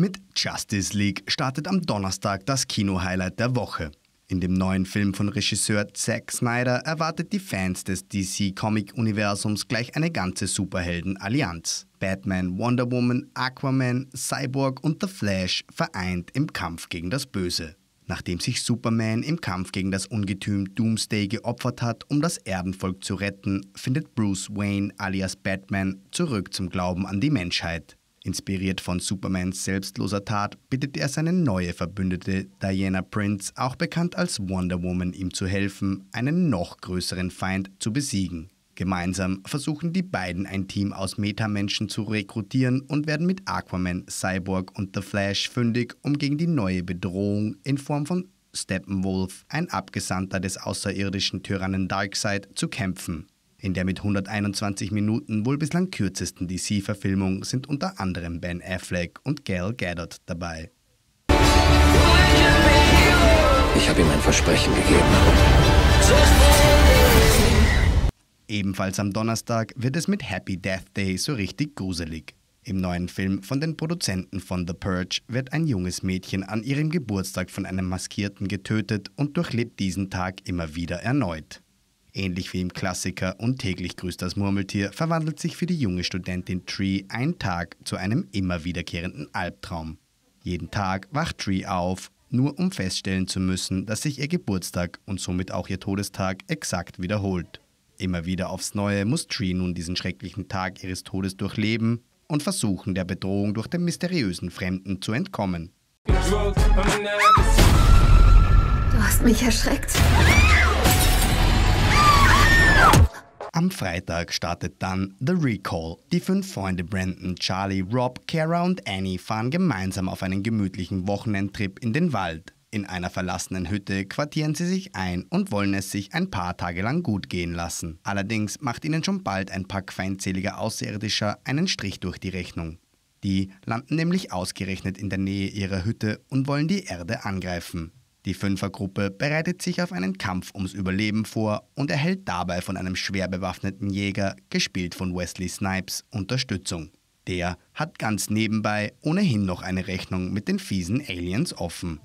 Mit Justice League startet am Donnerstag das Kino-Highlight der Woche. In dem neuen Film von Regisseur Zack Snyder erwartet die Fans des DC-Comic-Universums gleich eine ganze Superhelden-Allianz. Batman, Wonder Woman, Aquaman, Cyborg und The Flash vereint im Kampf gegen das Böse. Nachdem sich Superman im Kampf gegen das Ungetüm Doomsday geopfert hat, um das Erdenvolk zu retten, findet Bruce Wayne alias Batman zurück zum Glauben an die Menschheit. Inspiriert von Supermans selbstloser Tat bittet er seine neue Verbündete Diana Prince, auch bekannt als Wonder Woman, ihm zu helfen, einen noch größeren Feind zu besiegen. Gemeinsam versuchen die beiden ein Team aus Metamenschen zu rekrutieren und werden mit Aquaman, Cyborg und The Flash fündig, um gegen die neue Bedrohung in Form von Steppenwolf, ein Abgesandter des außerirdischen Tyrannen Darkseid, zu kämpfen. In der mit 121 Minuten wohl bislang kürzesten DC-Verfilmung sind unter anderem Ben Affleck und Gail Gadot dabei. Ich habe ihm ein Versprechen gegeben. Ebenfalls am Donnerstag wird es mit Happy Death Day so richtig gruselig. Im neuen Film von den Produzenten von The Purge wird ein junges Mädchen an ihrem Geburtstag von einem Maskierten getötet und durchlebt diesen Tag immer wieder erneut. Ähnlich wie im Klassiker Und täglich grüßt das Murmeltier verwandelt sich für die junge Studentin Tree ein Tag zu einem immer wiederkehrenden Albtraum. Jeden Tag wacht Tree auf, nur um feststellen zu müssen, dass sich ihr Geburtstag und somit auch ihr Todestag exakt wiederholt. Immer wieder aufs Neue muss Tree nun diesen schrecklichen Tag ihres Todes durchleben und versuchen, der Bedrohung durch den mysteriösen Fremden zu entkommen. Du hast mich erschreckt. Am Freitag startet dann The Recall. Die fünf Freunde Brandon, Charlie, Rob, Kara und Annie fahren gemeinsam auf einen gemütlichen Wochenendtrip in den Wald. In einer verlassenen Hütte quartieren sie sich ein und wollen es sich ein paar Tage lang gut gehen lassen. Allerdings macht ihnen schon bald ein Pack feindseliger Außerirdischer einen Strich durch die Rechnung. Die landen nämlich ausgerechnet in der Nähe ihrer Hütte und wollen die Erde angreifen. Die Fünfergruppe bereitet sich auf einen Kampf ums Überleben vor und erhält dabei von einem schwer bewaffneten Jäger, gespielt von Wesley Snipes, Unterstützung. Der hat ganz nebenbei ohnehin noch eine Rechnung mit den fiesen Aliens offen.